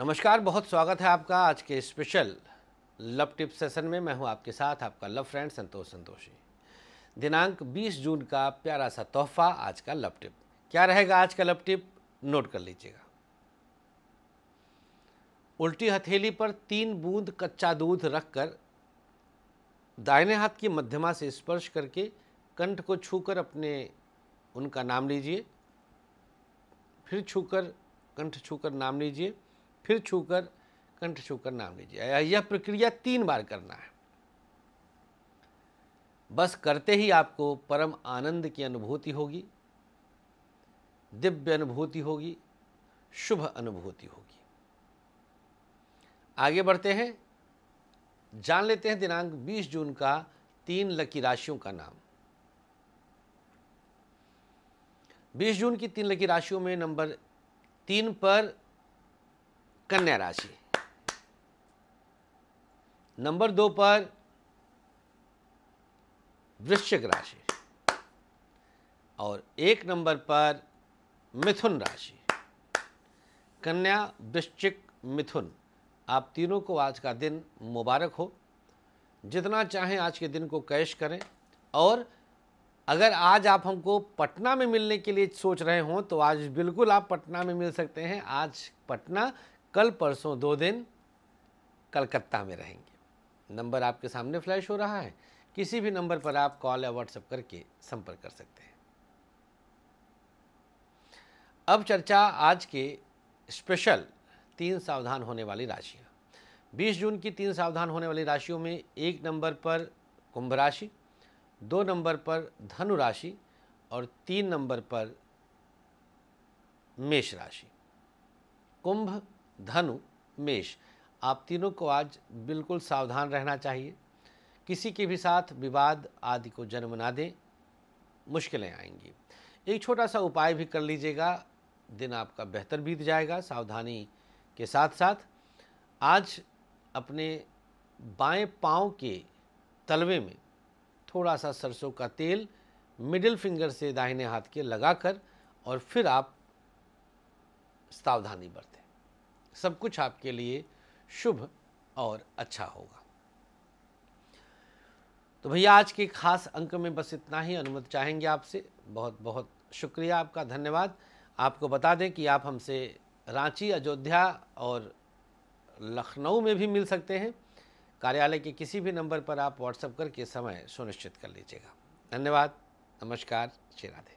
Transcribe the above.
नमस्कार बहुत स्वागत है आपका आज के स्पेशल लव टिप सेशन में मैं हूं आपके साथ आपका लव फ्रेंड संतोष संतोषी दिनांक 20 जून का प्यारा सा तोहफा आज का लव टिप क्या रहेगा आज का लव टिप नोट कर लीजिएगा उल्टी हथेली पर तीन बूंद कच्चा दूध रखकर दाहिने हाथ की मध्यमा से स्पर्श करके कंठ को छूकर अपने उनका नाम लीजिए फिर छूकर कंठ छूकर नाम लीजिए फिर छूकर कंठ छूकर नाम लीजिए यह प्रक्रिया तीन बार करना है बस करते ही आपको परम आनंद की अनुभूति होगी दिव्य अनुभूति होगी शुभ अनुभूति होगी आगे बढ़ते हैं जान लेते हैं दिनांक 20 जून का तीन लकी राशियों का नाम 20 जून की तीन लकी राशियों में नंबर तीन पर कन्या राशि नंबर दो पर वृश्चिक राशि और एक नंबर पर मिथुन राशि कन्या वृश्चिक मिथुन आप तीनों को आज का दिन मुबारक हो जितना चाहें आज के दिन को कैश करें और अगर आज आप हमको पटना में मिलने के लिए सोच रहे हों तो आज बिल्कुल आप पटना में मिल सकते हैं आज पटना कल परसों दो दिन कलकत्ता में रहेंगे नंबर आपके सामने फ्लैश हो रहा है किसी भी नंबर पर आप कॉल या व्हाट्सएप करके संपर्क कर सकते हैं अब चर्चा आज के स्पेशल तीन सावधान होने वाली राशियाँ 20 जून की तीन सावधान होने वाली राशियों में एक नंबर पर कुंभ राशि दो नंबर पर धनु राशि और तीन नंबर पर मेष राशि कुंभ धनु मेष आप तीनों को आज बिल्कुल सावधान रहना चाहिए किसी के भी साथ विवाद आदि को जन्म ना दें मुश्किलें आएंगी एक छोटा सा उपाय भी कर लीजिएगा दिन आपका बेहतर बीत जाएगा सावधानी के साथ साथ आज अपने बाएं पाँव के तलवे में थोड़ा सा सरसों का तेल मिडिल फिंगर से दाहिने हाथ के लगाकर और फिर आप सावधानी बरतें सब कुछ आपके लिए शुभ और अच्छा होगा तो भैया आज के खास अंक में बस इतना ही अनुमति चाहेंगे आपसे बहुत बहुत शुक्रिया आपका धन्यवाद आपको बता दें कि आप हमसे रांची अयोध्या और लखनऊ में भी मिल सकते हैं कार्यालय के किसी भी नंबर पर आप व्हाट्सएप करके समय सुनिश्चित कर लीजिएगा धन्यवाद नमस्कार श्री राधे